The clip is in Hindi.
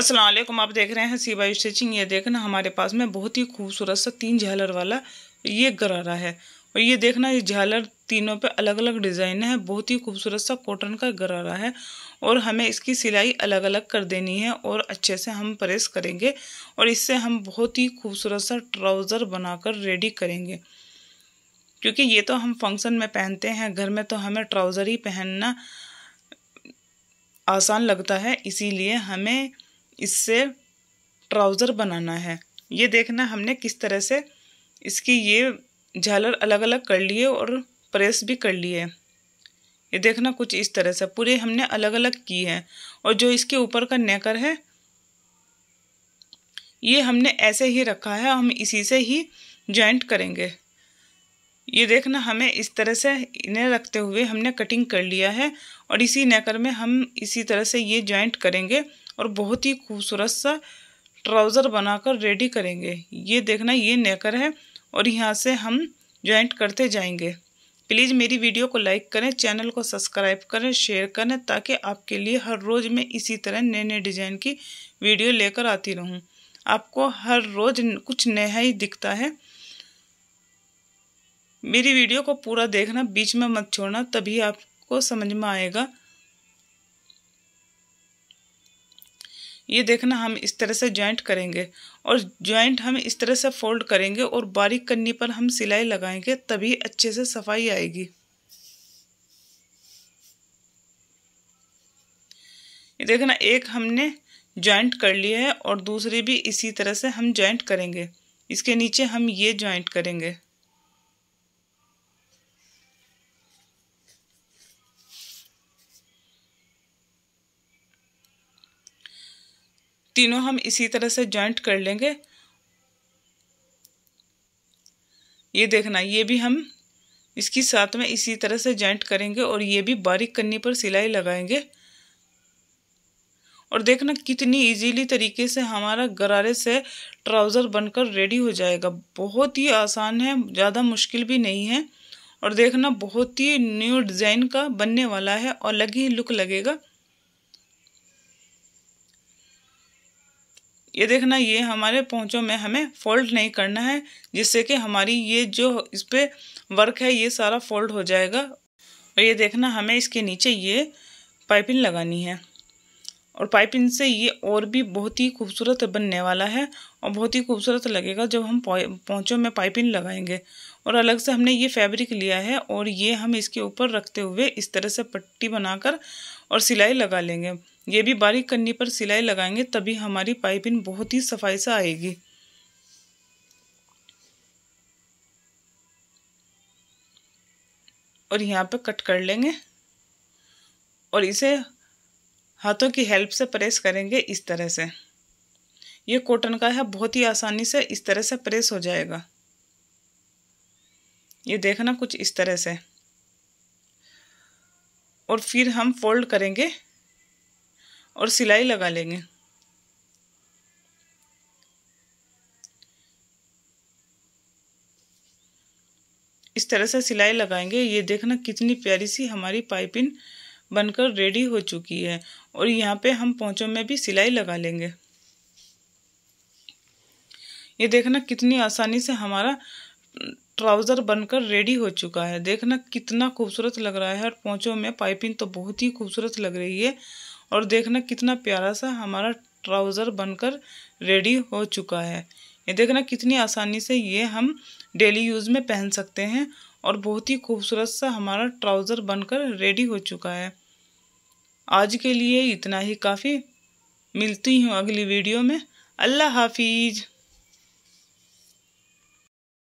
असलम आप देख रहे हैं सीबा स्टिचिंग ये देखना हमारे पास में बहुत ही खूबसूरत सा तीन झालर वाला ये गरारा है और ये देखना ये झालर तीनों पे अलग अलग डिज़ाइन है बहुत ही खूबसूरत सा कॉटन का गरारा है और हमें इसकी सिलाई अलग अलग कर देनी है और अच्छे से हम प्रेस करेंगे और इससे हम बहुत ही खूबसूरत सा ट्राउज़र बनाकर रेडी करेंगे क्योंकि ये तो हम फंक्शन में पहनते हैं घर में तो हमें ट्राउज़र ही पहनना आसान लगता है इसीलिए हमें इससे ट्राउज़र बनाना है ये देखना हमने किस तरह से इसकी ये झालर अलग अलग कर लिए और प्रेस भी कर लिए ये देखना कुछ इस तरह से पूरे हमने अलग अलग की है और जो इसके ऊपर का नेकर है ये हमने ऐसे ही रखा है हम इसी से ही जॉइंट करेंगे ये देखना हमें इस तरह से इन्हें रखते हुए हमने कटिंग कर लिया है और इसी नेकर में हम इसी तरह से ये जॉइंट करेंगे और बहुत ही खूबसूरत सा ट्राउज़र बनाकर रेडी करेंगे ये देखना ये नेकर है और यहाँ से हम ज्वाइंट करते जाएंगे प्लीज़ मेरी वीडियो को लाइक करें चैनल को सब्सक्राइब करें शेयर करें ताकि आपके लिए हर रोज़ मैं इसी तरह नए नए डिज़ाइन की वीडियो लेकर आती रहूं आपको हर रोज़ कुछ नया ही दिखता है मेरी वीडियो को पूरा देखना बीच में मत छोड़ना तभी आपको समझ में आएगा ये देखना हम इस तरह से ज्वाइंट करेंगे और ज्वाइंट हम इस तरह से फोल्ड करेंगे और बारीक कन्नी पर हम सिलाई लगाएंगे तभी अच्छे से सफाई आएगी ये देखना एक हमने ज्वाइंट कर लिया है और दूसरी भी इसी तरह से हम ज्वाइंट करेंगे इसके नीचे हम ये जॉइंट करेंगे तीनों हम इसी तरह से जॉइंट कर लेंगे ये देखना ये भी हम इसकी साथ में इसी तरह से जॉइंट करेंगे और ये भी बारीक कन्नी पर सिलाई लगाएंगे और देखना कितनी इजीली तरीके से हमारा गरारे से ट्राउज़र बनकर रेडी हो जाएगा बहुत ही आसान है ज़्यादा मुश्किल भी नहीं है और देखना बहुत ही न्यू डिज़ाइन का बनने वाला है और अलग ही लुक लगेगा ये देखना ये हमारे पहुँचों में हमें फोल्ड नहीं करना है जिससे कि हमारी ये जो इस पर वर्क है ये सारा फोल्ड हो जाएगा और ये देखना हमें इसके नीचे ये पाइपिंग लगानी है और पाइपिंग से ये और भी बहुत ही खूबसूरत बनने वाला है और बहुत ही खूबसूरत लगेगा जब हम पहुँचों में पाइपिंग लगाएंगे और अलग से हमने ये फैब्रिक लिया है और ये हम इसके ऊपर रखते हुए इस तरह से पट्टी बनाकर और सिलाई लगा लेंगे ये भी बारीक कन्नी पर सिलाई लगाएंगे तभी हमारी पाइपिंग बहुत ही सफाई से आएगी और यहाँ पर कट कर लेंगे और इसे हाथों की हेल्प से प्रेस करेंगे इस तरह से ये कॉटन का है बहुत ही आसानी से इस तरह से प्रेस हो जाएगा ये देखना कुछ इस तरह से और फिर हम फोल्ड करेंगे और सिलाई लगा लेंगे इस तरह से सिलाई लगाएंगे ये देखना कितनी प्यारी सी हमारी पाइपिंग बनकर रेडी हो चुकी है और यहाँ पे हम पोंचों में भी सिलाई लगा लेंगे ये देखना कितनी आसानी से हमारा ट्राउज़र बनकर रेडी हो चुका है देखना कितना खूबसूरत लग रहा है और पोंचों में पाइपिंग तो बहुत ही खूबसूरत लग रही है और देखना कितना प्यारा सा हमारा ट्राउज़र बनकर रेडी हो चुका है ये देखना कितनी आसानी से ये हम डेली यूज़ में पहन सकते हैं और बहुत ही खूबसूरत सा हमारा ट्राउज़र बनकर रेडी हो चुका है आज के लिए इतना ही काफ़ी मिलती हूँ अगली वीडियो में अल्लाह हाफिज़